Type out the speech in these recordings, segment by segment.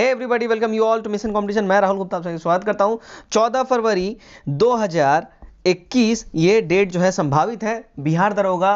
hey everybody welcome you all to mission competition मैं राहुल गुप्ता आपसे स्वागत करता हूँ 14 फरवरी 2021 ये डेट जो है संभावित है बिहार दरोगा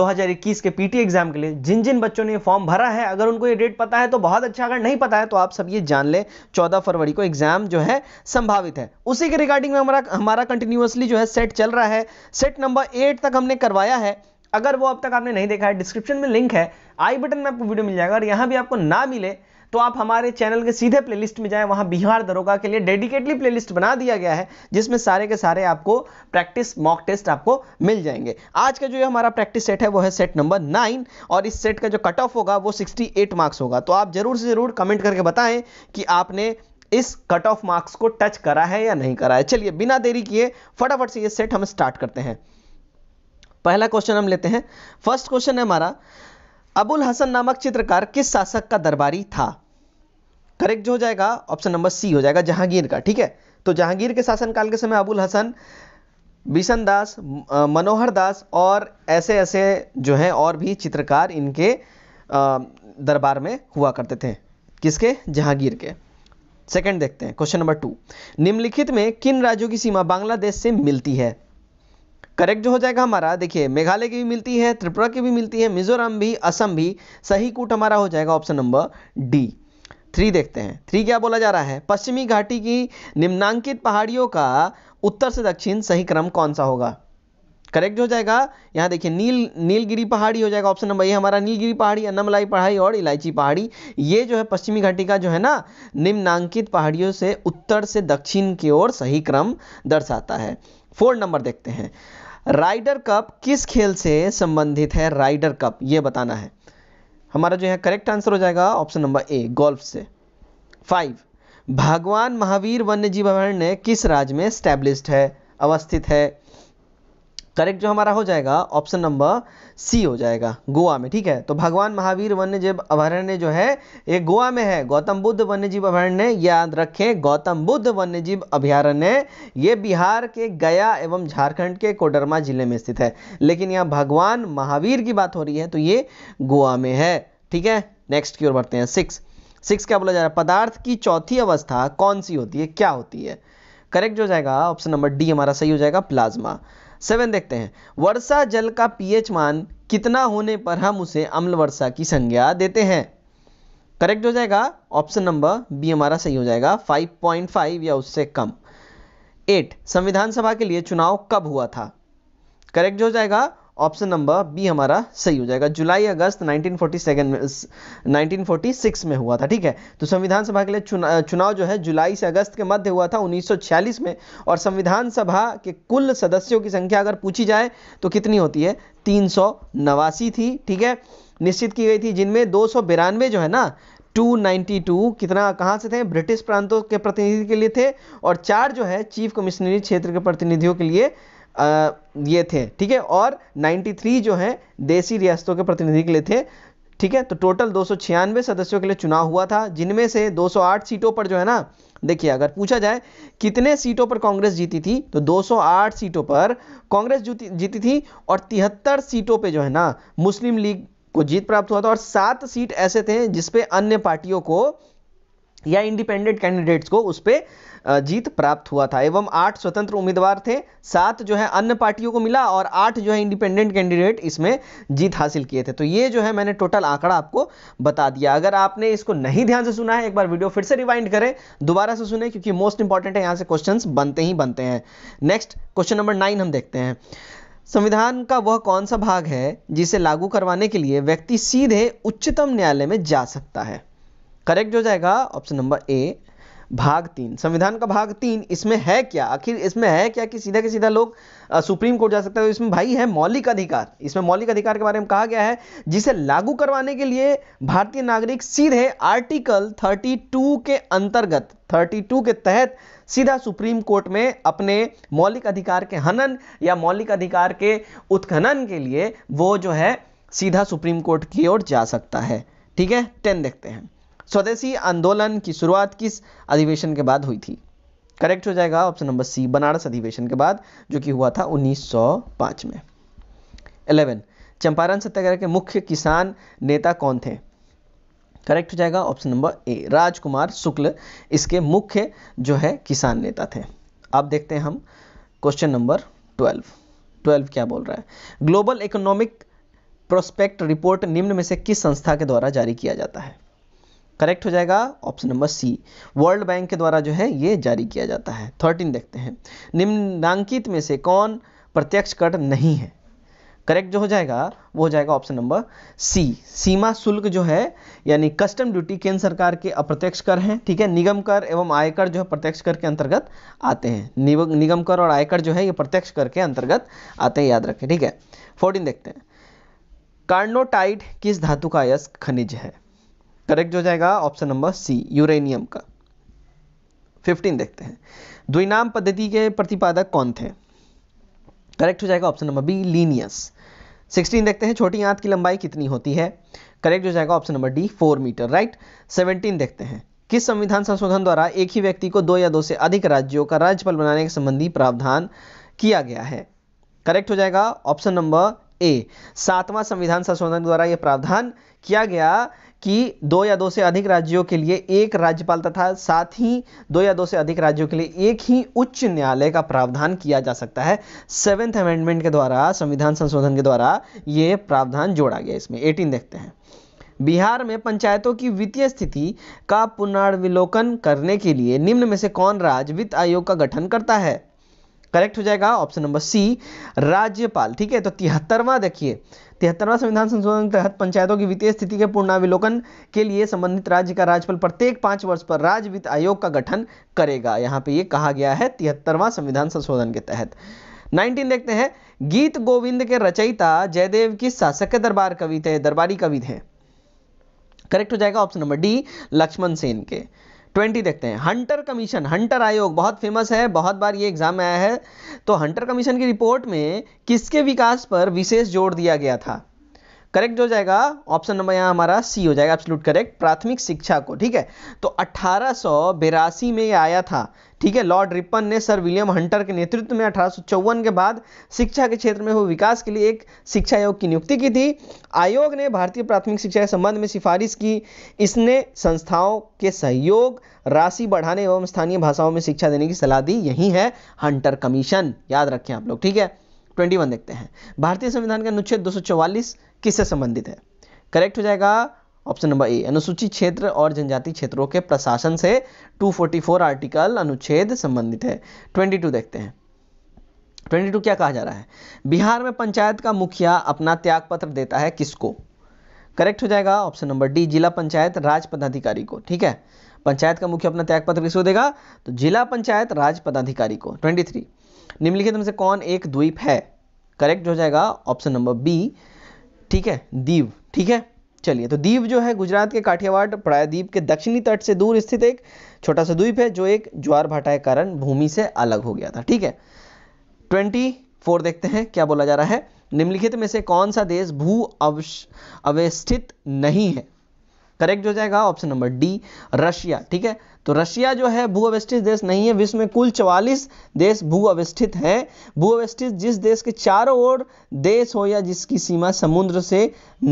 2021 के पीटी एग्जाम के लिए जिन जिन बच्चों ने फॉर्म भरा है अगर उनको ये डेट पता है तो बहुत अच्छा अगर नहीं पता है तो आप सब ये जान लें 14 फरवरी को एग्जाम जो है संभावित है उसी के रिगार्डिंग में हमारा हमारा कंटिन्यूसली जो है सेट चल रहा है सेट नंबर एट तक हमने करवाया है अगर वो अब तक आपने नहीं देखा है डिस्क्रिप्शन में लिंक है आई बटन में आपको वीडियो मिल जाएगा और यहाँ भी आपको ना मिले तो आप हमारे चैनल के सीधे प्लेलिस्ट में जाएं वहां बिहार दरोगा के लिए डेडिकेटली प्लेलिस्ट बना दिया गया है जिसमें सारे के सारे आपको प्रैक्टिस मॉक टेस्ट आपको मिल जाएंगे आज का जो हमारा प्रैक्टिस सेट है वो है सेट नंबर नाइन और इस सेट का जो कट ऑफ होगा वो सिक्सटी मार्क्स होगा तो आप जरूर से जरूर कमेंट करके बताएं कि आपने इस कट ऑफ मार्क्स को टच करा है या नहीं करा है चलिए बिना देरी किए फटाफट से ये सेट हम स्टार्ट करते हैं पहला क्वेश्चन हम लेते हैं फर्स्ट क्वेश्चन है हमारा अबुल हसन नामक चित्रकार किस शासक का दरबारी था करेक्ट जो हो जाएगा ऑप्शन नंबर सी हो जाएगा जहांगीर का ठीक है तो जहांगीर के शासनकाल के समय अबुल हसन बिशन दास मनोहर दास और ऐसे ऐसे जो हैं और भी चित्रकार इनके दरबार में हुआ करते थे किसके जहांगीर के सेकंड देखते हैं क्वेश्चन नंबर टू निम्नलिखित में किन राज्यों की सीमा बांग्लादेश से मिलती है करेक्ट जो हो जाएगा हमारा देखिए मेघालय की भी मिलती है त्रिपुरा की भी मिलती है मिजोरम भी असम भी सही कूट हमारा हो जाएगा ऑप्शन नंबर डी थ्री देखते हैं थ्री क्या बोला जा रहा है पश्चिमी घाटी की निम्नांकित पहाड़ियों का उत्तर से दक्षिण सही क्रम कौन सा होगा करेक्ट जो हो जाएगा यहाँ देखिए नील नीलगिरी पहाड़ी हो जाएगा ऑप्शन नंबर ये हमारा नीलगिरी पहाड़ी अन्नमलाई पहाड़ी और इलायची पहाड़ी ये जो है पश्चिमी घाटी का जो है ना निम्नांकित पहाड़ियों से उत्तर से दक्षिण की ओर सही क्रम दर्शाता है फोर नंबर देखते हैं राइडर कप किस खेल से संबंधित है राइडर कप ये बताना है हमारा जो है करेक्ट आंसर हो जाएगा ऑप्शन नंबर ए गोल्फ से फाइव भगवान महावीर वन्य जीव अभ्यारण्य किस राज्य में स्टैब्लिश्ड है अवस्थित है करेक्ट जो हमारा हो जाएगा ऑप्शन नंबर सी हो जाएगा गोवा में ठीक है तो भगवान महावीर वन्य जीव अभयारण्य जो है ये गोवा में है गौतम बुद्ध वन्यजीव अभयारण्य याद रखें गौतम बुद्ध वन्यजीव अभयारण्य ये बिहार के गया एवं झारखंड के कोडरमा जिले में स्थित है लेकिन यहाँ भगवान महावीर की बात हो रही है तो ये गोवा में है ठीक है नेक्स्ट की ओर बढ़ते हैं सिक्स सिक्स क्या बोला जा रहा है पदार्थ की चौथी अवस्था कौन सी होती है क्या होती है करेक्ट जो हो जाएगा ऑप्शन नंबर डी हमारा सही हो जाएगा प्लाज्मा सेवन देखते हैं वर्षा जल का पीएच मान कितना होने पर हम उसे अम्ल वर्षा की संज्ञा देते हैं करेक्ट हो जाएगा ऑप्शन नंबर बी हमारा सही हो जाएगा 5.5 या उससे कम एट संविधान सभा के लिए चुनाव कब हुआ था करेक्ट हो जाएगा ऑप्शन नंबर बी हमारा सही हो जाएगा जुलाई अगस्त 1947 में 1946 में हुआ था ठीक है तो संविधान सभा के लिए चुना, चुनाव जो है जुलाई से अगस्त के मध्य हुआ था 1946 में और संविधान सभा के कुल सदस्यों की संख्या अगर पूछी जाए तो कितनी होती है तीन थी ठीक है निश्चित की गई थी जिनमें दो जो है ना 292 कितना कहाँ से थे ब्रिटिश प्रांतों के प्रतिनिधि के लिए थे और चार जो है चीफ कमिश्नरी क्षेत्र के प्रतिनिधियों के लिए ये थे ठीक है और 93 जो हैं देसी रियासतों के प्रतिनिधि के लिए थे ठीक है तो टोटल दो सदस्यों के लिए चुनाव हुआ था जिनमें से 208 सीटों पर जो है ना देखिए अगर पूछा जाए कितने सीटों पर कांग्रेस जीती थी तो 208 सीटों पर कांग्रेस जीती थी और तिहत्तर सीटों पे जो है ना मुस्लिम लीग को जीत प्राप्त हुआ था और सात सीट ऐसे थे जिसपे अन्य पार्टियों को या इंडिपेंडेंट कैंडिडेट्स को उस पर जीत प्राप्त हुआ था एवं आठ स्वतंत्र उम्मीदवार थे सात जो है अन्य पार्टियों को मिला और आठ जो है इंडिपेंडेंट कैंडिडेट इसमें जीत हासिल किए थे तो ये जो है मैंने टोटल आंकड़ा आपको बता दिया अगर आपने इसको नहीं ध्यान से सुना है एक बार वीडियो फिर से रिवाइंड करें दोबारा से सुने क्योंकि मोस्ट इंपॉर्टेंट है यहाँ से क्वेश्चन बनते ही बनते हैं नेक्स्ट क्वेश्चन नंबर नाइन हम देखते हैं संविधान का वह कौन सा भाग है जिसे लागू करवाने के लिए व्यक्ति सीधे उच्चतम न्यायालय में जा सकता है करेक्ट हो जाएगा ऑप्शन नंबर ए भाग तीन संविधान का भाग तीन इसमें है क्या आखिर इसमें है क्या कि सीधा के सीधा लोग सुप्रीम कोर्ट जा हैं तो इसमें भाई है मौलिक अधिकार इसमें मौलिक अधिकार के बारे में कहा गया है जिसे लागू करवाने के लिए भारतीय नागरिक सीधे आर्टिकल 32 के अंतर्गत 32 के तहत सीधा सुप्रीम कोर्ट में अपने मौलिक अधिकार के हनन या मौलिक अधिकार के उत्खनन के लिए वो जो है सीधा सुप्रीम कोर्ट की ओर जा सकता है ठीक है टेन देखते हैं स्वदेशी आंदोलन की शुरुआत किस अधिवेशन के बाद हुई थी करेक्ट हो जाएगा ऑप्शन नंबर सी बनारस अधिवेशन के बाद जो कि हुआ था 1905 में 11 चंपारण सत्याग्रह के मुख्य किसान नेता कौन थे करेक्ट हो जाएगा ऑप्शन नंबर ए राजकुमार शुक्ल इसके मुख्य जो है किसान नेता थे अब देखते हैं हम क्वेश्चन नंबर 12 12 क्या बोल रहा है ग्लोबल इकोनॉमिक प्रोस्पेक्ट रिपोर्ट निम्न में से किस संस्था के द्वारा जारी किया जाता है करेक्ट हो जाएगा option number C world bank के द्वारा जो है ये जारी किया जाता है थर्टीन देखते हैं निम्नांकित में से कौन प्रत्यक्ष कर नहीं है करेक्ट जो हो जाएगा वो हो जाएगा ऑप्शन नंबर सी सीमा शुल्क जो है यानी कस्टम ड्यूटी केंद्र सरकार के अप्रत्यक्ष कर हैं ठीक है निगम कर एवं आयकर जो है प्रत्यक्ष कर के अंतर्गत आते हैं निगम कर और आयकर जो है ये प्रत्यक्ष कर के अंतर्गत आते हैं याद रखें ठीक है फोर्टीन देखते हैं कार्नोटाइट किस धातु का अयस्क खनिज है करेक्ट हो जाएगा ऑप्शन नंबर सी यूरेनियम का फिफ्टीन देखते हैं द्विनाम पद्धति के प्रतिपादक कौन थे करेक्ट हो जाएगा option number B Linnaeus sixteen देखते हैं छोटी आंत की लंबाई कितनी होती है करेक्ट हो जाएगा option number D four meter right seventeen देखते हैं किस संविधान संशोधन द्वारा एक ही व्यक्ति को दो या दो से अधिक राज्यों का राज्यपाल बनाने के संबंधी प्रावधान किया गया है करेक्ट हो जाएगा ऑप्शन नंबर ए सातवां संविधान संशोधन द्वारा यह प्रावधान किया गया कि दो या दो से अधिक राज्यों के लिए एक राज्यपाल तथा साथ ही दो या दो से अधिक राज्यों के लिए एक ही उच्च न्यायालय का प्रावधान किया जा सकता है सेवेंथ अमेंडमेंट के द्वारा संविधान संशोधन के द्वारा ये प्रावधान जोड़ा गया इसमें एटीन देखते हैं बिहार में पंचायतों की वित्तीय स्थिति का पुनर्विलोकन करने के लिए निम्न में से कौन राज्य वित्त आयोग का गठन करता है करेक्ट हो जाएगा ऑप्शन नंबर सी राज्यपाल ठीक है तो तिहत्तरवा देखिए तिहत्तरवा संविधान संशोधन तहत पंचायतों की वित्तीय स्थिति के पूर्णावलोकन के लिए संबंधित राज्य का राज्यपाल प्रत्येक पांच वर्ष पर राज्य वित्त आयोग का गठन करेगा यहां पे ये कहा गया है तिहत्तरवा संविधान संशोधन के तहत 19 देखते हैं गीत गोविंद के रचयिता जयदेव की शासक के दरबार कवि थे दरबारी कवि थे करेक्ट हो जाएगा option number D Lakshman Sen के ट्वेंटी देखते हैं हंटर कमीशन हंटर आयोग बहुत फेमस है बहुत बार ये एग्जाम में आया है तो हंटर कमीशन की रिपोर्ट में किसके विकास पर विशेष जोर दिया गया था करेक्ट हो जाएगा ऑप्शन नंबर यहाँ हमारा सी हो जाएगा एब्सोल्यूट करेक्ट प्राथमिक शिक्षा को ठीक है तो अट्ठारह में आया था ठीक है लॉर्ड रिपन ने सर विलियम हंटर के नेतृत्व में अठारह के बाद शिक्षा के क्षेत्र में हुए विकास के लिए एक शिक्षा आयोग की नियुक्ति की थी आयोग ने भारतीय प्राथमिक शिक्षा के संबंध में सिफारिश की इसने संस्थाओं के सहयोग राशि बढ़ाने एवं स्थानीय भाषाओं में शिक्षा देने की सलाह दी यही है हंटर कमीशन याद रखें आप लोग ठीक है 21 देखते हैं भारतीय संविधान का अनुच्छेद 244 किससे संबंधित है करेक्ट हो जाएगा ऑप्शन नंबर ए अनुसूचित क्षेत्र और जनजाति क्षेत्रों के प्रशासन से 244 आर्टिकल अनुच्छेद संबंधित है 22 देखते हैं 22 क्या कहा जा रहा है बिहार में पंचायत का मुखिया अपना त्यागपत्र देता है किसको करेक्ट हो जाएगा ऑप्शन नंबर डी जिला पंचायत राज पदाधिकारी को ठीक है पंचायत का मुखिया अपना त्यागपत्र किसको देगा तो जिला पंचायत राज पदाधिकारी को 23 निम्नलिखित में से कौन एक द्वीप है करेक्ट हो जाएगा ऑप्शन नंबर बी ठीक है दीव ठीक है चलिए तो दीव जो है गुजरात के काठियावाड़ प्रायद्वीप के दक्षिणी तट से दूर स्थित एक छोटा सा द्वीप है जो एक ज्वार भाटा के कारण भूमि से अलग हो गया था ठीक है ट्वेंटी फोर देखते हैं क्या बोला जा रहा है निम्नलिखित में से कौन सा देश भू अवस्थित नहीं है करेक्ट हो जाएगा ऑप्शन नंबर डी रशिया ठीक है तो रशिया जो है भू अवस्थित देश नहीं है विश्व में कुल चवालीस देश भू अवस्थित है भू अवस्थित जिस देश के चारों ओर देश हो या जिसकी सीमा समुद्र से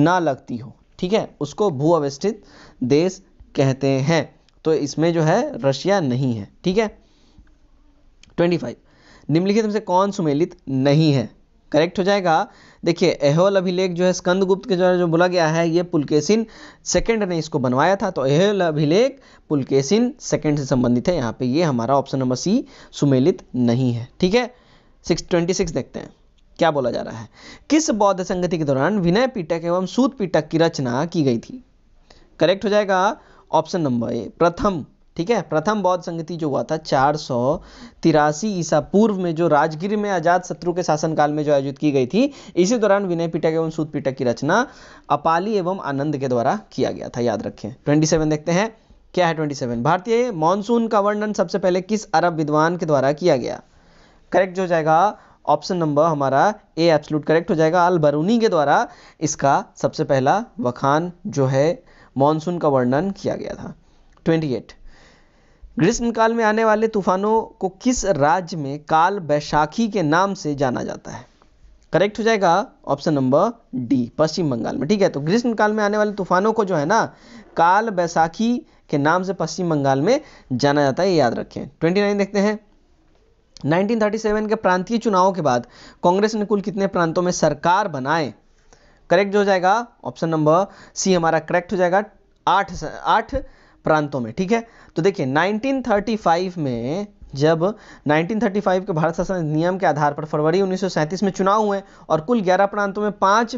ना लगती हो ठीक है उसको भू अवस्थित देश कहते हैं तो इसमें जो है रशिया नहीं है ठीक है ट्वेंटी फाइव निम्नलिखित में से कौन सुमेलित नहीं है करेक्ट हो जाएगा देखिए एहोल अभिलेख जो है गुप्त के द्वारा जो बोला गया है ये पुलकेसिन सेकंड ने इसको बनवाया था तो एहोल अभिलेख पुलकेसिन सेकंड से संबंधित है यहाँ पे ये हमारा ऑप्शन नंबर सी सुमेलित नहीं है ठीक है सिक्स ट्वेंटी सिक्स देखते हैं क्या बोला जा रहा है किस बौद्ध संगति के दौरान विनय पीटक एवं सूत पीटक की रचना की गई थी करेक्ट हो जाएगा ऑप्शन नंबर ए प्रथम ठीक है प्रथम बौद्ध संगति जो हुआ था चार सौ तिरासी ईसा पूर्व में जो राजगिर में आजाद शत्रु के शासनकाल में जो आयोजित की गई थी इसी दौरान विनय पीटक एवं सूत पीटक की रचना अपाली एवं आनंद के द्वारा किया गया था याद रखें ट्वेंटी सेवन देखते हैं क्या है ट्वेंटी सेवन भारतीय मानसून का वर्णन सबसे पहले किस अरब विद्वान के द्वारा किया गया करेक्ट जो जाएगा ऑप्शन नंबर हमारा ए एब्सलूट करेक्ट हो जाएगा अल बरूनी के द्वारा इसका सबसे पहला वखान जो है मानसून का वर्णन किया गया था 28 ग्रीष्म काल में आने वाले तूफानों को किस राज्य में काल बैशाखी के नाम से जाना जाता है करेक्ट हो जाएगा option number D Paschim Bangal में ठीक है तो ग्रीष्म काल में आने वाले तूफानों को जो है ना काल बैसाखी के नाम से पश्चिम बंगाल में जाना जाता है याद रखें ट्वेंटी नाइन देखते हैं 1937 के प्रांतीय चुनाव के बाद कांग्रेस ने कुल कितने प्रांतों में सरकार बनाए करेक्ट जो हो जाएगा ऑप्शन नंबर सी हमारा करेक्ट हो जाएगा आठ आठ प्रांतों में ठीक है तो देखिए 1935 में जब 1935 के भारत शासन नियम के आधार पर फरवरी 1937 में चुनाव हुए और कुल 11 प्रांतों में पांच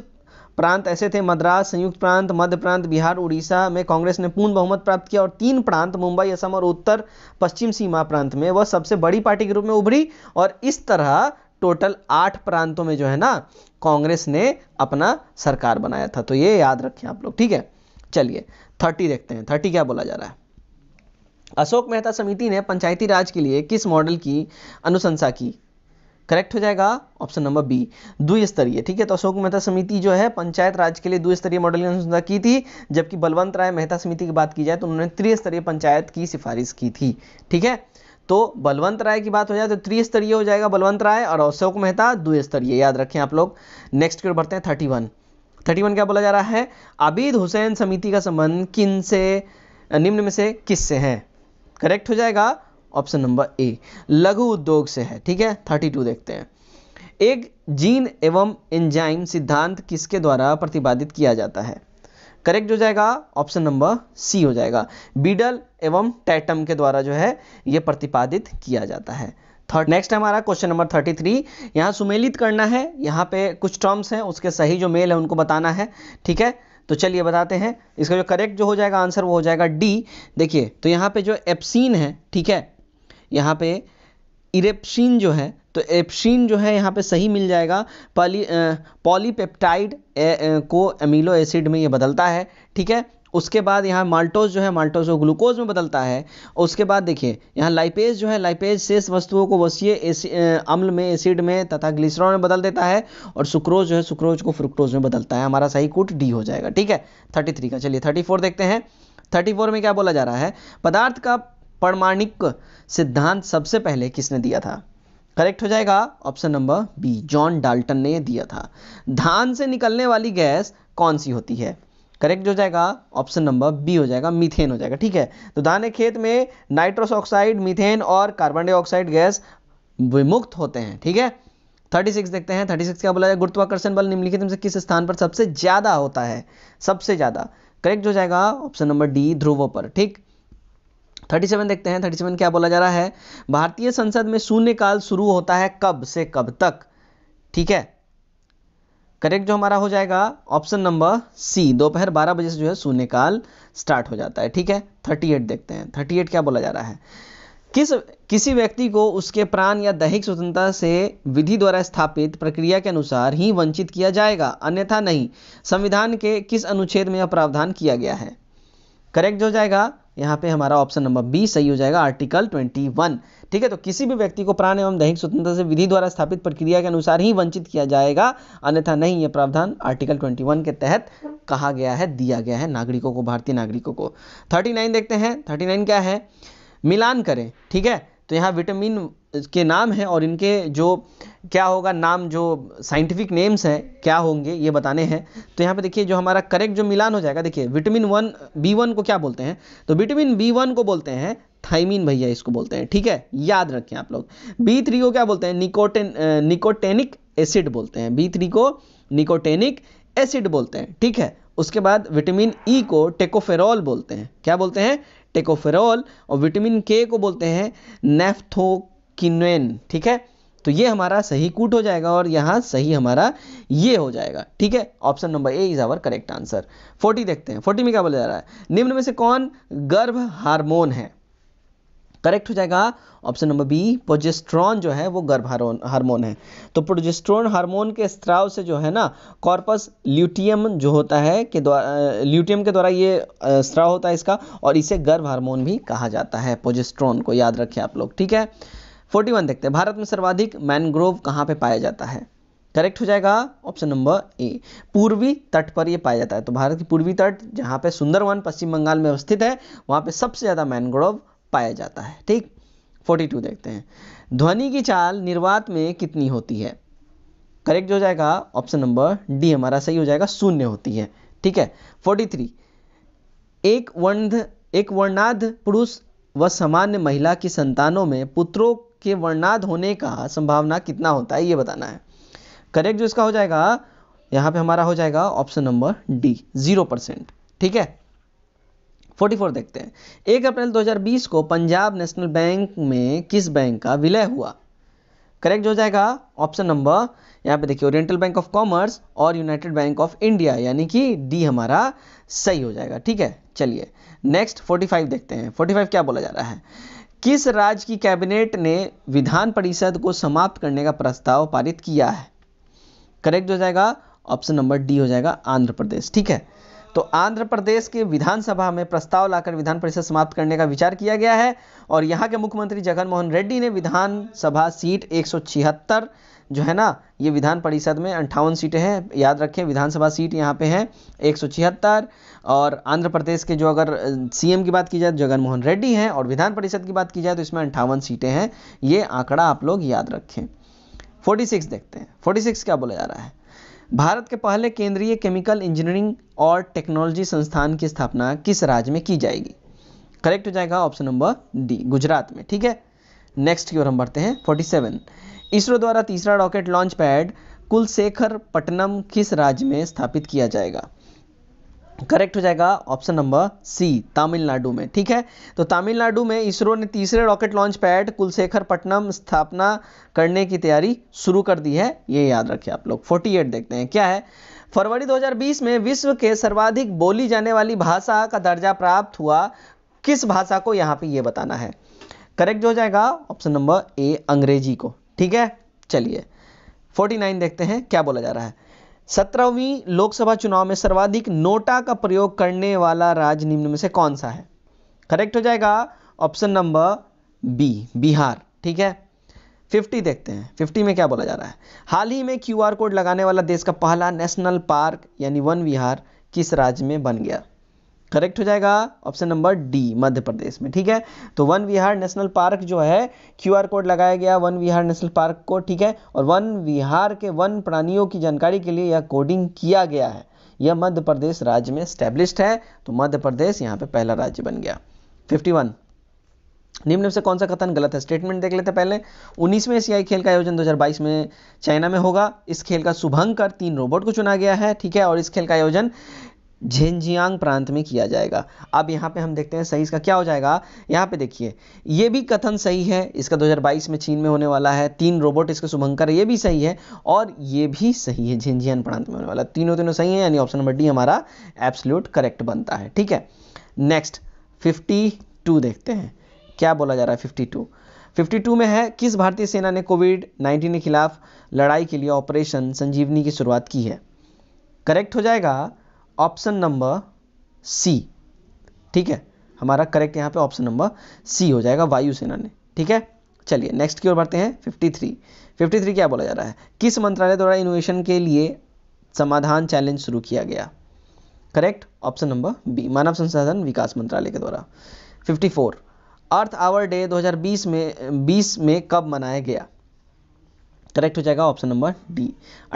प्रांत ऐसे थे मद्रास संयुक्त प्रांत मध्य प्रांत बिहार उड़ीसा में कांग्रेस ने पूर्ण बहुमत प्राप्त किया और तीन प्रांत मुंबई असम और उत्तर पश्चिम सीमा प्रांत में वह सबसे बड़ी पार्टी के रूप में उभरी और इस तरह टोटल आठ प्रांतों में जो है ना कांग्रेस ने अपना सरकार बनाया था तो ये याद रखें आप लोग ठीक है चलिए थर्टी देखते हैं थर्टी क्या बोला जा रहा है अशोक मेहता समिति ने पंचायती राज के लिए किस मॉडल की अनुशंसा की करेक्ट हो जाएगा ऑप्शन नंबर बी द्विस्तरीय ठीक है तो अशोक मेहता समिति जो है पंचायत राज के लिए द्विस्तरीय मॉडल की अनुशंसा की थी जबकि बलवंत राय मेहता समिति की बात की जाए तो उन्होंने त्रिस्तरीय पंचायत की सिफारिश की थी ठीक है तो बलवंत राय की बात हो जाए तो त्रिस्तरीय हो जाएगा बलवंत राय और अशोक मेहता द्विस्तरीय याद रखें आप लोग नेक्स्ट की ओर बढ़ते हैं थर्टी वन थर्टी वन क्या बोला जा रहा है आबिद हुसैन समिति का संबंध किन से निम्न में से किस से है करेक्ट हो जाएगा ऑप्शन नंबर ए लघु उद्योग से है ठीक है थर्टी टू देखते हैं एक जीन एवं एंजाइम सिद्धांत किसके द्वारा प्रतिपादित किया जाता है करेक्ट हो जाएगा ऑप्शन नंबर सी हो जाएगा बीडल एवं टैटम के द्वारा जो है यह प्रतिपादित किया जाता है थर्ड नेक्स्ट हमारा क्वेश्चन नंबर थर्टी थ्री यहाँ सुमेलित करना है यहाँ पे कुछ टर्म्स हैं उसके सही जो मेल है उनको बताना है ठीक है तो चलिए बताते हैं इसका जो करेक्ट जो हो जाएगा आंसर वो हो जाएगा डी देखिए तो यहाँ पे जो एप्सिन है ठीक है यहाँ पे इरेप्शीन जो है तो एप्सिन जो है यहाँ पे सही मिल जाएगा पॉली पॉलीपेप्टाइड को अमीलो एसिड में ये बदलता है ठीक है उसके बाद यहाँ माल्टोज जो है माल्टोज को ग्लूकोज में बदलता है उसके बाद देखिए यहाँ लाइपेज जो है लाइपेज शेष वस्तुओं को वसीय अम्ल में एसिड में तथा ग्लिसरॉल में बदल देता है और सुक्रोज जो है सुक्रोज को फ्रुक्टोज में बदलता है हमारा सही कूट डी हो जाएगा ठीक है थर्टी थ्री का चलिए थर्टी फोर देखते हैं थर्टी फोर में क्या बोला जा रहा है पदार्थ का प्रमाणिक सिद्धांत सबसे पहले किसने दिया था करेक्ट हो जाएगा option number B John Dalton ने दिया था धान से निकलने वाली गैस कौन सी होती है करेक्ट हो जाएगा ऑप्शन नंबर बी हो जाएगा मीथेन हो जाएगा ठीक है तो धान खेत में नाइट्रोस ऑक्साइड मीथेन और कार्बन डाइऑक्साइड गैस विमुक्त होते हैं ठीक है 36 देखते हैं 36 क्या बोला जाए गुरुत्वाकर्षण बल निम्नलिखित में से किस स्थान पर सबसे ज्यादा होता है सबसे ज्यादा करेक्ट हो जाएगा ऑप्शन नंबर डी ध्रुवों पर ठीक थर्टी सेवन देखते हैं थर्टी सेवन क्या बोला जा रहा है भारतीय संसद में शून्यकाल शुरू होता है कब से कब तक ठीक है करेक्ट जो हमारा हो जाएगा ऑप्शन नंबर सी दोपहर बारह बजे से जो है शून्यकाल स्टार्ट हो जाता है ठीक है थर्टी एट देखते हैं थर्टी एट क्या बोला जा रहा है किस किसी व्यक्ति को उसके प्राण या दैहिक स्वतंत्रता से विधि द्वारा स्थापित प्रक्रिया के अनुसार ही वंचित किया जाएगा अन्यथा नहीं संविधान के किस अनुच्छेद में यह प्रावधान किया गया है करेक्ट हो जाएगा यहाँ पे हमारा ऑप्शन नंबर बी सही हो जाएगा आर्टिकल 21 ठीक है तो किसी भी व्यक्ति को प्राण एवं दैहिक स्वतंत्रता से विधि द्वारा स्थापित प्रक्रिया के अनुसार ही वंचित किया जाएगा अन्यथा नहीं यह प्रावधान आर्टिकल 21 के तहत कहा गया है दिया गया है नागरिकों को भारतीय नागरिकों को 39 देखते हैं 39 क्या है मिलान करें ठीक है तो यहाँ विटामिन के नाम हैं और इनके जो क्या होगा नाम जो साइंटिफिक नेम्स हैं क्या होंगे ये बताने हैं तो यहाँ पे देखिए जो हमारा करेक्ट जो मिलान हो जाएगा देखिए विटामिन वन बी वन को क्या बोलते हैं तो विटामिन बी वन को बोलते हैं थाइमिन भैया इसको बोलते हैं ठीक है याद रखें आप लोग बी थ्री को क्या बोलते हैं निकोटेन निकोटेनिक एसिड बोलते हैं बी थ्री को निकोटेनिक एसिड बोलते हैं ठीक है उसके बाद विटामिन ई e को टेकोफेरॉल बोलते हैं क्या बोलते हैं टेकोफेरॉल और विटामिन के को बोलते हैं नेफ्थोकिनोन ठीक है तो ये हमारा सही कूट हो जाएगा और यहाँ सही हमारा ये हो जाएगा ठीक है option number A is our correct answer forty देखते हैं फोर्टी में क्या बोला जा रहा है निम्न में से कौन गर्भ हार्मोन है करेक्ट हो जाएगा ऑप्शन नंबर बी प्रोजेस्ट्रॉन जो है वो गर्भ हार्मोन है तो प्रोजेस्ट्रॉन हार्मोन के स्त्राव से जो है ना कॉर्पस ल्यूटियम जो होता है के द्वारा ल्यूटियम के द्वारा ये स्त्राव होता है इसका और इसे गर्भ हार्मोन भी कहा जाता है प्रोजेस्ट्रॉन को याद रखें आप लोग ठीक है 41 देखते हैं भारत में सर्वाधिक मैनग्रोव कहाँ पे पाया जाता है करेक्ट हो जाएगा ऑप्शन नंबर ए पूर्वी तट पर ये पाया जाता है तो भारत की पूर्वी तट जहाँ पे सुंदरवन पश्चिम बंगाल में अवस्थित है वहाँ पे सबसे ज़्यादा मैनग्रोव पाया जाता है ठीक 42 देखते हैं ध्वनि की चाल निर्वात में कितनी होती है करेक्ट जो हो जाएगा ऑप्शन नंबर डी हमारा सही हो जाएगा शून्य होती है ठीक है 43 एक वर्ण एक वर्णाध पुरुष व सामान्य महिला की संतानों में पुत्रों के वर्णाध होने का संभावना कितना होता है ये बताना है करेक्ट जो इसका हो जाएगा यहाँ पे हमारा हो जाएगा option number D zero percent ठीक है 44 देखते हैं एक अप्रैल 2020 को पंजाब नेशनल बैंक में किस बैंक का विलय हुआ करेक्ट हो जाएगा ऑप्शन नंबर यहाँ पे देखिए ओरिएंटल बैंक ऑफ कॉमर्स और यूनाइटेड बैंक ऑफ इंडिया यानी कि डी हमारा सही हो जाएगा ठीक है चलिए नेक्स्ट 45 देखते हैं 45 क्या बोला जा रहा है किस राज्य की कैबिनेट ने विधान परिषद को समाप्त करने का प्रस्ताव पारित किया है करेक्ट हो जाएगा ऑप्शन नंबर डी हो जाएगा आंध्र प्रदेश ठीक है तो आंध्र प्रदेश के विधानसभा में प्रस्ताव लाकर विधान परिषद समाप्त करने का विचार किया गया है और यहाँ के मुख्यमंत्री जगन मोहन रेड्डी ने विधानसभा सीट एक जो है ना ये विधान परिषद में अंठावन सीटें हैं याद रखें विधानसभा सीट यहाँ पे हैं एक और आंध्र प्रदेश के जो अगर सीएम की बात की जाए तो जगन मोहन रेड्डी हैं और विधान परिषद की बात की जाए तो इसमें अंठावन सीटें हैं ये आंकड़ा आप लोग याद रखें 46 देखते हैं 46 क्या बोला जा रहा है भारत के पहले केंद्रीय केमिकल इंजीनियरिंग और टेक्नोलॉजी संस्थान की स्थापना किस राज्य में की जाएगी करेक्ट हो जाएगा ऑप्शन नंबर डी गुजरात में ठीक है नेक्स्ट की ओर हम बढ़ते हैं 47 इसरो द्वारा तीसरा rocket launch pad Kulasekharapatnam किस राज्य में स्थापित किया जाएगा करेक्ट हो जाएगा ऑप्शन नंबर सी तमिलनाडु में ठीक है तो तमिलनाडु में इसरो ने तीसरे rocket launch pad Kulasekharapatnam स्थापना करने की तैयारी शुरू कर दी है ये याद रखिए आप लोग 48 देखते हैं क्या है फरवरी 2020 में विश्व के सर्वाधिक बोली जाने वाली भाषा का दर्जा प्राप्त हुआ किस भाषा को यहाँ पर ये बताना है करेक्ट हो जाएगा ऑप्शन नंबर ए अंग्रेजी को ठीक है चलिए फोर्टी देखते हैं क्या बोला जा रहा है सत्रहवीं लोकसभा चुनाव में सर्वाधिक नोटा का प्रयोग करने वाला राज्य निम्न में से कौन सा है करेक्ट हो जाएगा ऑप्शन नंबर बी बिहार ठीक है 50 देखते हैं 50 में क्या बोला जा रहा है हाल ही में क्यूआर कोड लगाने वाला देश का पहला नेशनल पार्क यानी वन विहार किस राज्य में बन गया करेक्ट हो जाएगा option number D Madhya Pradesh में ठीक है तो वन विहार नेशनल पार्क जो है क्यूआर कोड लगाया गया वन विहार नेशनल पार्क को ठीक है और वन विहार के वन प्राणियों की जानकारी के लिए यह कोडिंग किया गया है यह मध्य प्रदेश राज्य में स्टैब्लिश्ड है तो मध्य प्रदेश यहाँ पे पहला राज्य बन गया 51 निम्न से कौन सा कथन गलत है स्टेटमेंट देख लेते पहले उन्नीसवें एशियाई खेल का आयोजन 2022 में चाइना में होगा इस खेल का शुभंकर तीन रोबोट को चुना गया है ठीक है और इस खेल का आयोजन झेंजियांग प्रांत में किया जाएगा अब यहाँ पे हम देखते हैं सही इसका क्या हो जाएगा यहाँ पे देखिए ये भी कथन सही है इसका 2022 में चीन में होने वाला है तीन रोबोट इसके शुभंकर ये भी सही है और ये भी सही है झेंजियांग प्रांत में होने वाला तीनों तीनों सही है यानी ऑप्शन नंबर डी हमारा एब्सोल्यूट करेक्ट बनता है ठीक है नेक्स्ट फिफ्टी देखते हैं क्या बोला जा रहा है फिफ्टी 52 में है किस भारतीय सेना ने कोविड 19 के खिलाफ लड़ाई के लिए ऑपरेशन संजीवनी की शुरुआत की है करेक्ट हो जाएगा ऑप्शन नंबर सी ठीक है हमारा करेक्ट यहाँ पे ऑप्शन नंबर सी हो जाएगा वायुसेना ने ठीक है चलिए नेक्स्ट की ओर बढ़ते हैं 53 53 क्या बोला जा रहा है किस मंत्रालय द्वारा इनोवेशन के लिए समाधान चैलेंज शुरू किया गया करेक्ट ऑप्शन नंबर बी मानव संसाधन विकास मंत्रालय के द्वारा 54 अर्थ आवर डे 2020 में 20 में कब मनाया गया करेक्ट हो जाएगा ऑप्शन नंबर डी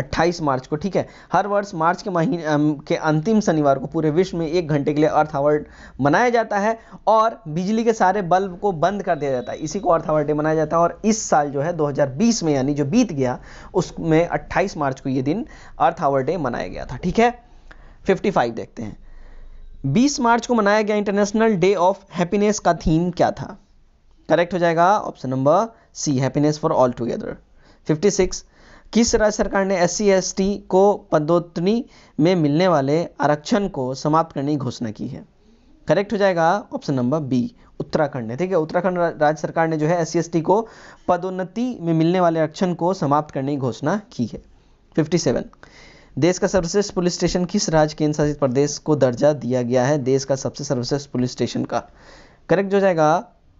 28 मार्च को ठीक है हर वर्ष मार्च के महीने के अंतिम शनिवार को पूरे विश्व में एक घंटे के लिए अर्थ आवर मनाया जाता है और बिजली के सारे बल्ब को बंद कर दिया जाता है इसी को अर्थ आवर डे मनाया जाता है और इस साल जो है 2020 में यानी जो बीत गया उसमें 28 मार्च को ये दिन अर्थ आवर डे मनाया गया था ठीक है फिफ्टी देखते हैं बीस मार्च को मनाया गया इंटरनेशनल डे ऑफ हैप्पीनेस का थीम क्या था करेक्ट हो जाएगा option number C happiness for all together 56 किस राज्य सरकार ने एस सी को पदोत्तनी में मिलने वाले आरक्षण को समाप्त करने की घोषणा की है करेक्ट हो जाएगा ऑप्शन नंबर बी उत्तराखंड ने ठीक है उत्तराखंड राज्य सरकार ने जो है एस सी को पदोन्नति में मिलने वाले आरक्षण को समाप्त करने की घोषणा की है 57 देश का सर्वश्रेष्ठ पुलिस स्टेशन किस राज्य केंद्र शासित प्रदेश को दर्जा दिया गया है देश का सबसे सर्वश्रेष्ठ पुलिस स्टेशन का करेक्ट हो जाएगा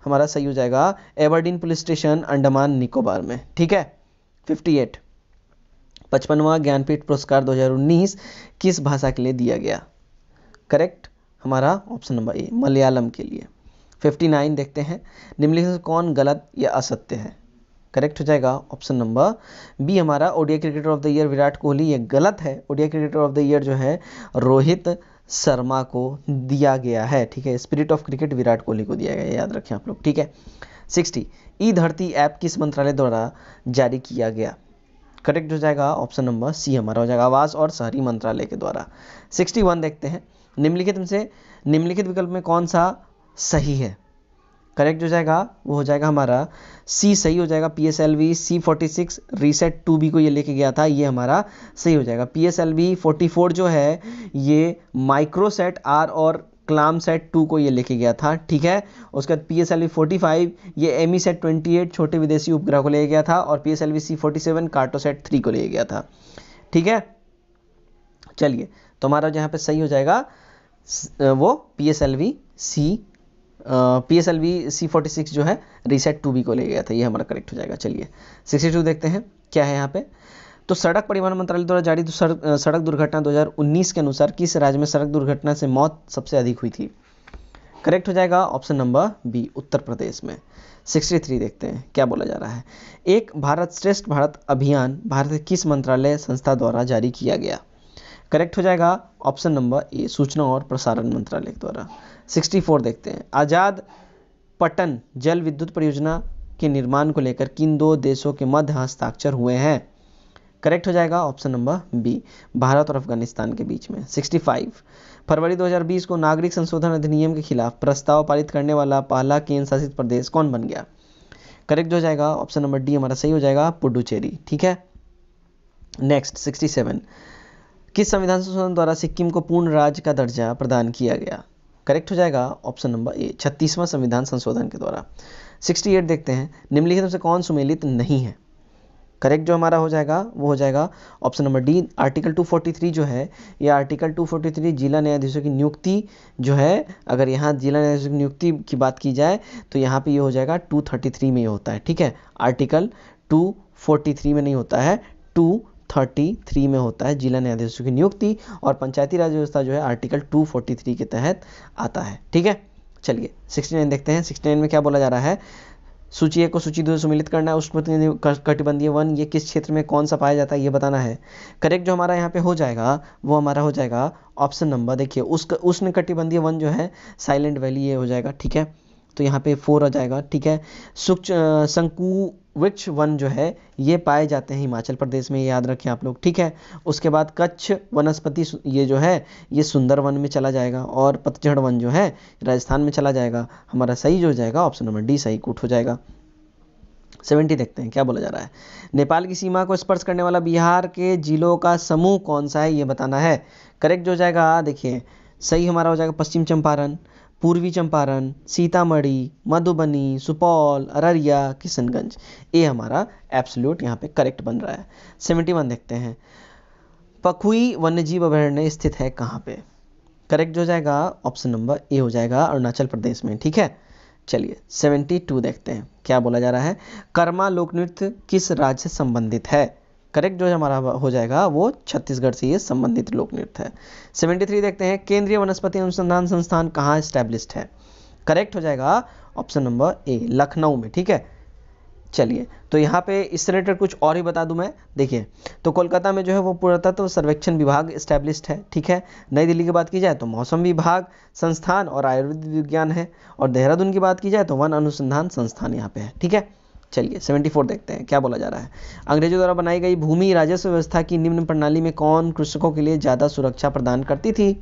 हमारा सही हो जाएगा Aberdeen police station Andaman Nicobar में ठीक है 58 पचपनवा ज्ञानपीठ पुरस्कार 2019 किस भाषा के लिए दिया गया करेक्ट हमारा ऑप्शन नंबर ए मलयालम के लिए 59 देखते हैं निम्नलिखित कौन गलत या असत्य है करेक्ट हो जाएगा ऑप्शन नंबर बी हमारा ODI cricketer of the year Virat Kohli ये गलत है ODI cricketer of the year जो है रोहित शर्मा को दिया गया है ठीक है spirit of cricket Virat Kohli को दिया गया याद रखें आप लोग ठीक है सिक्सटी ई धरती ऐप किस मंत्रालय द्वारा जारी किया गया करेक्ट हो जाएगा ऑप्शन नंबर सी हमारा हो जाएगा आवास और शहरी मंत्रालय के द्वारा सिक्सटी वन देखते हैं निम्नलिखित में से निम्नलिखित विकल्प में कौन सा सही है करेक्ट हो जाएगा वो हो जाएगा हमारा सी सही हो जाएगा P S L V C forty six RISAT two B को ये लेके गया था ये हमारा सही हो जाएगा P S L V forty four जो है ये माइक्रोसेट आर और क्लाम सेट टू को ये लेके गया था ठीक है उसके बाद P S L V forty five ये EMISAT twenty eight छोटे विदेशी उपग्रह को ले गया था और P S L V C forty seven Cartosat three को ले गया था ठीक है चलिए तो हमारा जहाँ पे सही हो जाएगा वो P S L V C P S L V C forty six जो है रीसेट टू बी को ले गया था ये हमारा करेक्ट हो जाएगा चलिए सिक्सटी टू देखते हैं क्या है यहाँ पे तो सड़क परिवहन मंत्रालय द्वारा जारी सड़क दुर्घटना 2019 के अनुसार किस राज्य में सड़क दुर्घटना से मौत सबसे अधिक हुई थी करेक्ट हो जाएगा option number B Uttar Pradesh में 63 देखते हैं क्या बोला जा रहा है एक भारत श्रेष्ठ भारत अभियान भारत के किस मंत्रालय संस्था द्वारा जारी किया गया करेक्ट हो जाएगा ऑप्शन नंबर ए सूचना और प्रसारण मंत्रालय द्वारा 64 देखते हैं आज़ाद पटन जल विद्युत परियोजना के निर्माण को लेकर किन दो देशों के मध्य हस्ताक्षर हुए हैं करेक्ट हो जाएगा ऑप्शन नंबर बी भारत और अफगानिस्तान के बीच में 65 फरवरी 2020 को नागरिक संशोधन अधिनियम के खिलाफ प्रस्ताव पारित करने वाला पहला केंद्र शासित प्रदेश कौन बन गया करेक्ट हो जाएगा ऑप्शन नंबर डी हमारा सही हो जाएगा पुडुचेरी ठीक है नेक्स्ट 67 किस संविधान संशोधन द्वारा सिक्किम को पूर्ण राज्य का दर्जा प्रदान किया गया करेक्ट हो जाएगा ऑप्शन नंबर ए छत्तीसवां संविधान संशोधन के द्वारा 68 देखते हैं निम्नलिखित में से कौन सुमेलित नहीं है करेक्ट जो हमारा हो जाएगा वो हो जाएगा ऑप्शन नंबर डी आर्टिकल 243 जो है ये आर्टिकल 243 जिला न्यायाधीशों की नियुक्ति जो है अगर यहाँ जिला न्यायाधीशों की नियुक्ति की बात की जाए तो यहाँ पे ये हो जाएगा 233 में ये होता है ठीक है आर्टिकल 243 में नहीं होता है 233 में होता है जिला न्यायाधीशों की नियुक्ति और पंचायती राज व्यवस्था जो है आर्टिकल टू के तहत आता है ठीक है चलिए सिक्सटी देखते हैं सिक्सटी में क्या बोला जा रहा है सूची एक को सूची दो सम्मिलित करना है उष्ण कटिबंधीय वन ये किस क्षेत्र में कौन सा पाया जाता है ये बताना है करेक्ट जो हमारा यहाँ पे हो जाएगा वो हमारा हो जाएगा ऑप्शन नंबर देखिए उसका उष्ण कटिबंधीय वन जो है साइलेंट वैली ये हो जाएगा ठीक है तो यहाँ पे फोर आ जाएगा ठीक है सूक्ष्म शंकु वृक्ष वन जो है ये पाए जाते हैं हिमाचल प्रदेश में याद रखें आप लोग ठीक है उसके बाद कच्छ वनस्पति ये जो है ये सुंदर वन में चला जाएगा और पतझड़ वन जो है राजस्थान में चला जाएगा हमारा सही जो हो जाएगा ऑप्शन नंबर डी सही कूट हो जाएगा सेवेंटी देखते हैं क्या बोला जा रहा है नेपाल की सीमा को स्पर्श करने वाला बिहार के जिलों का समूह कौन सा है ये बताना है करेक्ट जो हो जाएगा देखिए सही हमारा हो जाएगा पश्चिम चंपारण पूर्वी चंपारण सीतामढ़ी मधुबनी सुपौल अररिया किशनगंज ये हमारा एब्सोल्यूट यहाँ पे करेक्ट बन रहा है सेवेंटी वन देखते हैं पखुई वन्यजीव अभयारण्य स्थित है कहाँ पे करेक्ट हो जाएगा ऑप्शन नंबर ए हो जाएगा अरुणाचल प्रदेश में ठीक है चलिए सेवेंटी टू देखते हैं क्या बोला जा रहा है कर्मा लोक नृत्य किस राज्य से संबंधित है करेक्ट जो हमारा हो जाएगा वो छत्तीसगढ़ से ये संबंधित लोक नृत्य है सेवेंटी थ्री देखते हैं केंद्रीय वनस्पति अनुसंधान संस्थान कहाँ स्टैब्लिश्ड है करेक्ट हो जाएगा ऑप्शन नंबर ए लखनऊ में ठीक है चलिए तो यहाँ पे इस रिलेटेड कुछ और ही बता दूं मैं देखिए तो कोलकाता में जो है वो पुरातत्व सर्वेक्षण विभाग इस्टेब्लिश्ड है ठीक है नई दिल्ली की बात की जाए तो मौसम विभाग संस्थान और आयुर्वेद विज्ञान है और देहरादून की बात की जाए तो वन अनुसंधान संस्थान यहाँ पे है ठीक है चलिए 74 देखते हैं क्या बोला जा रहा है अंग्रेजों द्वारा बनाई गई भूमि राजस्व व्यवस्था की निम्न प्रणाली में कौन कृषकों के लिए ज़्यादा सुरक्षा प्रदान करती थी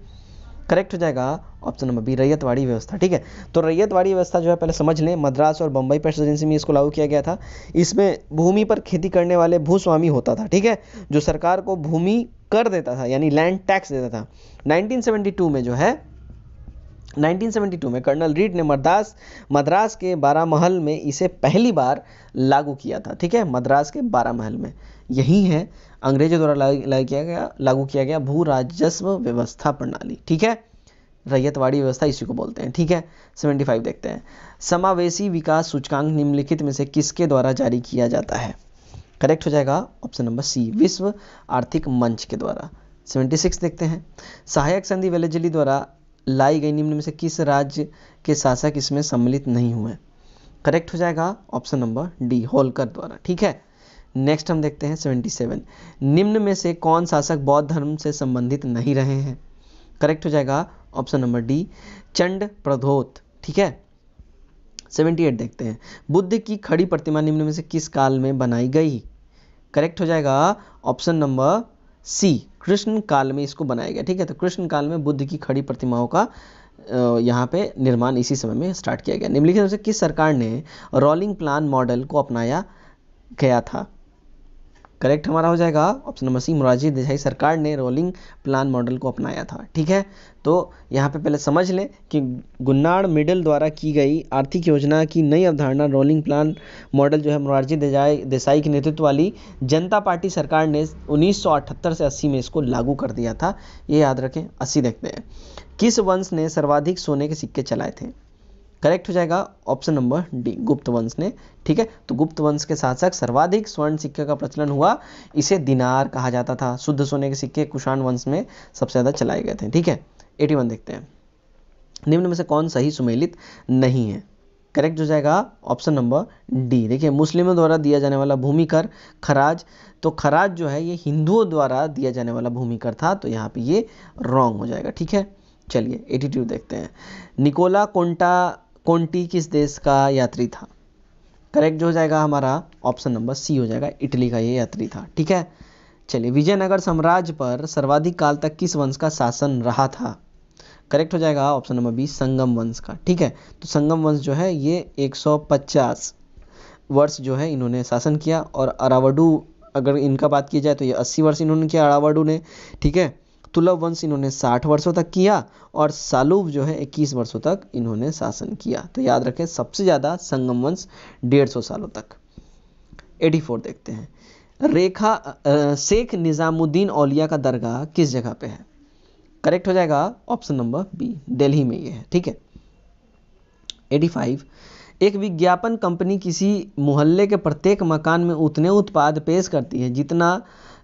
करेक्ट हो जाएगा ऑप्शन नंबर बी रैयतवाड़ी व्यवस्था ठीक है तो रैयतवाड़ी व्यवस्था जो है पहले समझ लें मद्रास और बम्बई प्रेसिडेंसी में इसको लागू किया गया था इसमें भूमि पर खेती करने वाले भूस्वामी होता था ठीक है जो सरकार को भूमि कर देता था यानी लैंड टैक्स देता था 1972 में जो है 1972 में कर्नल रीड ने मद्रास मद्रास के महल में इसे पहली बार लागू किया था ठीक है मद्रास के महल में यही है अंग्रेजों द्वारा लागू किया गया लागू किया गया भू राजस्व व्यवस्था प्रणाली ठीक है रैयतवाड़ी व्यवस्था इसी को बोलते हैं ठीक है 75 देखते हैं समावेशी विकास सूचकांक निम्नलिखित में से किसके द्वारा जारी किया जाता है करेक्ट हो जाएगा ऑप्शन नंबर सी विश्व आर्थिक मंच के द्वारा 76 देखते हैं सहायक संधि वेलेजली द्वारा लाई गई निम्न में से किस राज्य के शासक इसमें सम्मिलित नहीं हुए करेक्ट हो जाएगा ऑप्शन नंबर डी होलकर द्वारा ठीक है नेक्स्ट हम देखते हैं 77 निम्न में से कौन शासक बौद्ध धर्म से संबंधित नहीं रहे हैं करेक्ट हो जाएगा option number D Chand Pradyot ठीक है 78 देखते हैं बुद्ध की खड़ी प्रतिमा निम्न में से किस काल में बनाई गई करेक्ट हो जाएगा ऑप्शन नंबर सी कृष्ण काल में इसको बनाया गया ठीक है तो कृष्ण काल में बुद्ध की खड़ी प्रतिमाओं का यहाँ पे निर्माण इसी समय में स्टार्ट किया गया निम्नलिखित में से किस सरकार ने रोलिंग प्लान मॉडल को अपनाया गया था करेक्ट हमारा हो जाएगा option number C Morarji Desai सरकार ने रोलिंग प्लान मॉडल को अपनाया था ठीक है तो यहाँ पे पहले समझ लें कि गुन्नार मिडल द्वारा की गई आर्थिक योजना की नई अवधारणा रोलिंग प्लान मॉडल जो है मोरारजी देसाई देसाई के नेतृत्व वाली जनता पार्टी सरकार ने 1978 से 80 में इसको लागू कर दिया था ये याद रखें अस्सी देखते हैं किस वंश ने सर्वाधिक सोने के सिक्के चलाए थे करेक्ट हो जाएगा ऑप्शन नंबर डी गुप्त वंश ने ठीक है तो गुप्त वंश के साथ साथ सर्वाधिक स्वर्ण सिक्के का प्रचलन हुआ इसे दिनार कहा जाता था शुद्ध सोने के सिक्के कुषाण वंश में सबसे ज़्यादा चलाए गए थे ठीक है एटी वन देखते हैं निम्न में से कौन सही सुमेलित नहीं है करेक्ट हो जाएगा ऑप्शन नंबर डी देखिए मुस्लिमों द्वारा दिया जाने वाला भूमि कर खराज तो खराज जो है ये हिंदुओं द्वारा दिया जाने वाला भूमि कर था तो यहाँ पे ये रॉन्ग हो जाएगा ठीक है चलिए एटीट्यूड देखते हैं निकोला कोंटा कोंटी किस देश का यात्री था करेक्ट जो हो जाएगा हमारा ऑप्शन नंबर सी हो जाएगा इटली का ये यात्री था ठीक है चलिए विजयनगर साम्राज्य पर सर्वाधिक काल तक किस वंश का शासन रहा था करेक्ट हो जाएगा ऑप्शन नंबर बी संगम वंश का ठीक है तो संगम वंश जो है ये 150 वर्ष जो है इन्होंने शासन किया और अरावडू अगर इनका बात की जाए तो ये 80 वर्ष इन्होंने किया अरावडू ने ठीक है तुलव वंश इन्होंने 60 वर्षों तक किया और सालूब जो है 21 वर्षों तक इन्होंने शासन किया तो याद रखें सबसे ज़्यादा संगम वंश डेढ़ सौ सालों तक 84 देखते हैं रेखा शेख निज़ामुद्दीन औलिया का दरगाह किस जगह पे है करेक्ट हो जाएगा ऑप्शन नंबर बी दिल्ली में ये है ठीक है 85 एक विज्ञापन कंपनी किसी मोहल्ले के प्रत्येक मकान में उतने उत्पाद पेश करती है जितना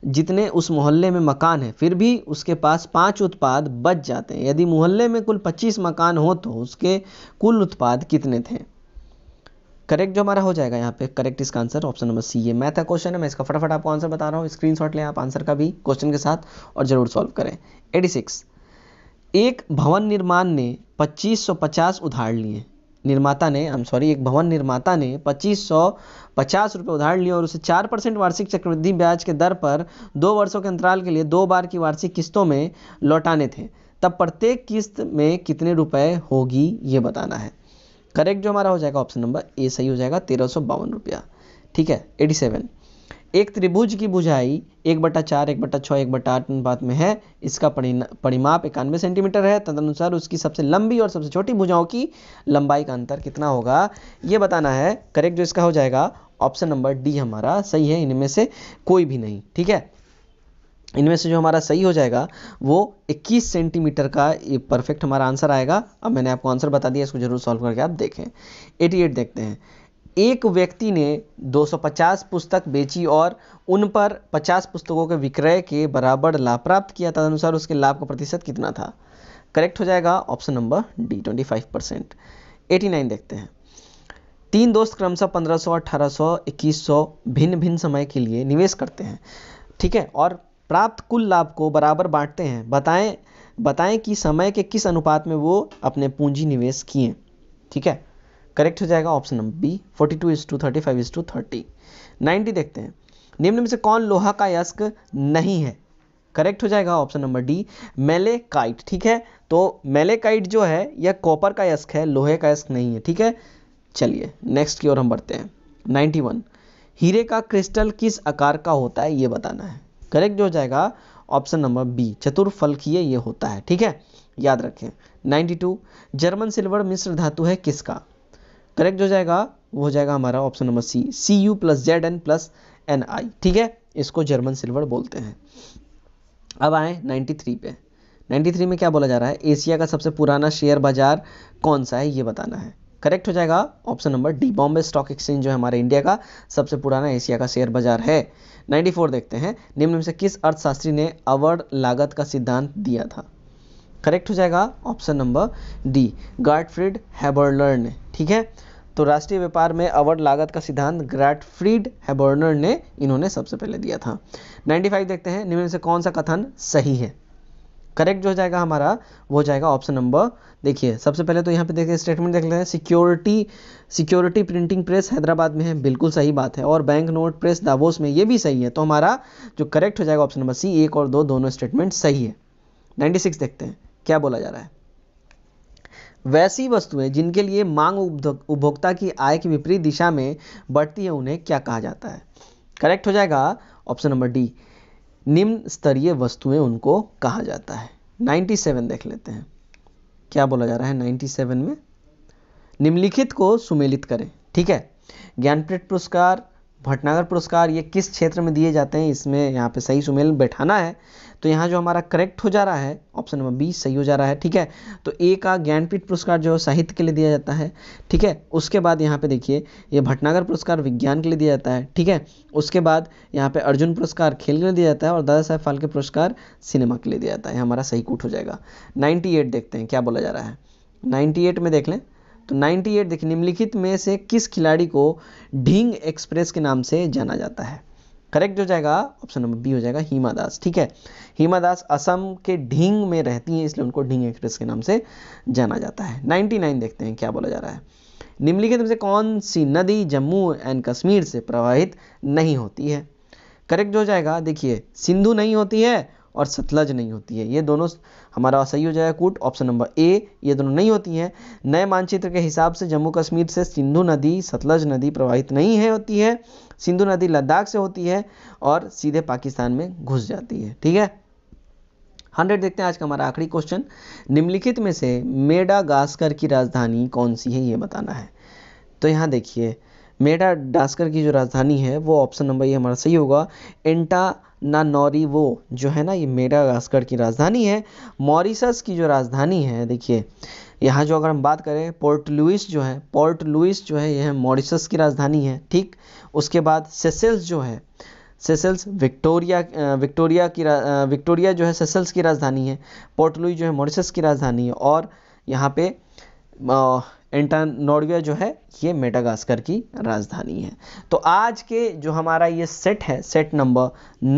जितने उस मोहल्ले में मकान हैं फिर भी उसके पास पाँच उत्पाद बच जाते हैं यदि मोहल्ले में कुल पच्चीस मकान हो तो उसके कुल उत्पाद कितने थे करेक्ट जो हमारा हो जाएगा यहाँ पे करेक्ट इसका आंसर ऑप्शन नंबर सी ये मैथ का क्वेश्चन है मैं इसका फटाफट आपको आंसर बता रहा हूँ स्क्रीन लें आप आंसर का भी क्वेश्चन के साथ और ज़रूर सॉल्व करें एटी एक भवन निर्माण ने 2550 उधार लिए निर्माता ने आई एम सॉरी एक भवन निर्माता ने पच्चीस सौ पचास रुपये उधार लिए और उसे चार परसेंट वार्षिक चक्रवृद्धि ब्याज के दर पर दो वर्षों के अंतराल के लिए दो बार की वार्षिक किस्तों में लौटाने थे तब प्रत्येक किस्त में कितने रुपए होगी ये बताना है करेक्ट जो हमारा हो जाएगा ऑप्शन नंबर ए सही हो जाएगा तेरह सौ बावन रुपया ठीक है एटी सेवन एक त्रिभुज की बुझाई एक बटा चार एक बटा छः एक बटा आठ अनुपात में है इसका परिमाप इक्यानवे सेंटीमीटर है तदनुसार उसकी सबसे लंबी और सबसे छोटी भुजाओं की लंबाई का अंतर कितना होगा ये बताना है करेक्ट जो इसका हो जाएगा ऑप्शन नंबर डी हमारा सही है इनमें से कोई भी नहीं ठीक है इनमें से जो हमारा सही हो जाएगा वो 21 सेंटीमीटर का ये परफेक्ट हमारा आंसर आएगा अब मैंने आपको आंसर बता दिया इसको जरूर सॉल्व करके आप देखें 88 देखते हैं एक व्यक्ति ने 250 पुस्तक बेची और उन पर 50 पुस्तकों के विक्रय के बराबर लाभ प्राप्त किया तदनुसार उसके लाभ का प्रतिशत कितना था करेक्ट हो जाएगा option number D 25 percent eighty देखते हैं तीन दोस्त क्रमशः 1500, 1800, 2100 भिन्न भिन्न समय के लिए निवेश करते हैं ठीक है और प्राप्त कुल लाभ को बराबर बांटते हैं बताएं बताएं कि समय के किस अनुपात में वो अपने पूंजी निवेश किए ठीक है करेक्ट हो जाएगा option number B forty two is to thirty five is to thirty ninety देखते हैं निम्न में से कौन लोहा का यस्क नहीं है करेक्ट हो जाएगा option number D malachite ठीक है तो मेले काइट जो है यह कॉपर का यस्क है लोहे का यस्क नहीं है ठीक है चलिए नेक्स्ट की ओर हम बढ़ते हैं नाइन्टी वन हीरे का क्रिस्टल किस आकार का होता है ये बताना है करेक्ट जो हो जाएगा ऑप्शन नंबर बी चतुर्फलकीय ये होता है ठीक है याद रखें 92 जर्मन सिल्वर मिश्र धातु है किसका करेक्ट हो जाएगा वो हो जाएगा हमारा option number C C U plus Z N plus N I ठीक है इसको जर्मन सिल्वर बोलते हैं अब आए 93 पे 93 में क्या बोला जा रहा है एशिया का सबसे पुराना शेयर बाजार कौन सा है ये बताना है करेक्ट हो जाएगा option number D Bombay stock exchange जो है हमारे इंडिया का सबसे पुराना एशिया का शेयर बाजार है 94 देखते हैं निम्न में से किस अर्थशास्त्री ने अवर्ड लागत का सिद्धांत दिया था करेक्ट हो जाएगा option number D Gottfried Haberler ने ठीक है तो राष्ट्रीय व्यापार में अवर लागत का सिद्धांत ग्रैटफ्रीड हैबर्नर ने इन्होंने सबसे पहले दिया था 95 देखते हैं निम्न से कौन सा कथन सही है करेक्ट जो हो जाएगा हमारा वो हो जाएगा ऑप्शन नंबर देखिए सबसे पहले तो यहाँ पे देखिए स्टेटमेंट देख लेते हैं security security printing press Hyderabad में है बिल्कुल सही बात है और बैंक नोट प्रेस दावोस में ये भी सही है तो हमारा जो करेक्ट हो जाएगा ऑप्शन नंबर सी एक और दो दोनों स्टेटमेंट सही है 96 देखते हैं क्या बोला जा रहा है वैसी वस्तुएं जिनके लिए मांग उपभोक्ता की आय की विपरीत दिशा में बढ़ती है उन्हें क्या कहा जाता है करेक्ट हो जाएगा ऑप्शन नंबर डी निम्न स्तरीय वस्तुएं उनको कहा जाता है 97 देख लेते हैं क्या बोला जा रहा है 97 में निम्नलिखित को सुमेलित करें ठीक है ज्ञानपीठ पुरस्कार भटनागर पुरस्कार ये किस क्षेत्र में दिए जाते हैं इसमें यहाँ पे सही सुमेल बैठाना है तो यहाँ जो हमारा करेक्ट हो जा रहा है ऑप्शन नंबर बी सही हो जा रहा है ठीक है तो ए का ज्ञानपीठ पुरस्कार जो है साहित्य के लिए दिया जाता है ठीक है उसके बाद यहाँ पे देखिए ये भटनागर पुरस्कार विज्ञान के लिए दिया जाता है ठीक है उसके बाद यहाँ पे अर्जुन पुरस्कार खेल के लिए दिया जाता है और दादा साहेब फाल्के पुरस्कार सिनेमा के लिए दिया जाता है हमारा सही कूट हो जाएगा नाइन्टी देखते हैं क्या बोला जा रहा है नाइन्टी में देख लें तो 98 देखिए निम्नलिखित में से किस खिलाड़ी को ढींग एक्सप्रेस के नाम से जाना जाता है करेक्ट जो जाएगा ऑप्शन नंबर बी हो जाएगा हीमा दास ठीक है हीमा दास असम के ढींग में रहती हैं इसलिए उनको ढींग एक्सप्रेस के नाम से जाना जाता है 99 देखते हैं क्या बोला जा रहा है निम्नलिखित में से कौन सी नदी जम्मू एंड कश्मीर से प्रवाहित नहीं होती है करेक्ट जो जाएगा देखिए सिंधु नहीं होती है और सतलज नहीं होती है ये दोनों हमारा सही हो जाएगा कूट ऑप्शन नंबर ए ये दोनों नहीं होती हैं नए मानचित्र के हिसाब से जम्मू कश्मीर से सिंधु नदी सतलज नदी प्रवाहित नहीं है होती है सिंधु नदी लद्दाख से होती है और सीधे पाकिस्तान में घुस जाती है ठीक है हंड्रेड देखते हैं आज का हमारा आखिरी क्वेश्चन निम्नलिखित में से मेडागास्कर की राजधानी कौन सी है ये बताना है तो यहाँ देखिए मेडा डास्कर की जो राजधानी है वो ऑप्शन नंबर ये हमारा सही होगा इंटा नौरी वो जो है ना ये मेडा डास्कर की राजधानी है मॉरिसस की जो राजधानी है देखिए यहाँ जो अगर हम बात करें पोर्ट लुइस जो है पोर्ट लुइस जो है यह मॉरिसस की राजधानी है ठीक उसके बाद सेसेल्स जो है सेसेल्स विक्टोरिया विक्टोरिया की विक्टोरिया जो है सेसेल्स की राजधानी है पोर्ट लुइस जो है मॉरिसस की राजधानी है और यहाँ पे एंटानोडविया जो है ये मेटागास्कर की राजधानी है तो आज के जो हमारा ये सेट है सेट नंबर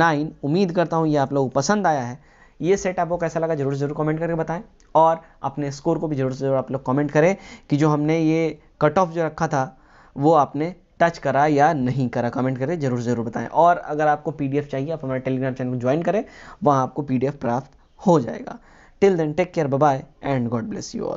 नाइन उम्मीद करता हूँ ये आप लोगों को पसंद आया है ये सेट आपको कैसा लगा जरूर जरूर कमेंट करके बताएं और अपने स्कोर को भी जरूर जरूर आप लोग कमेंट करें कि जो हमने ये कट ऑफ जो रखा था वो आपने टच करा या नहीं करा कमेंट करें जरूर जरूर बताएं और अगर आपको पीडीएफ चाहिए आप हमारे टेलीग्राम चैनल को ज्वाइन करें वहाँ आपको पीडीएफ प्राप्त हो जाएगा till then take care bye and God bless you all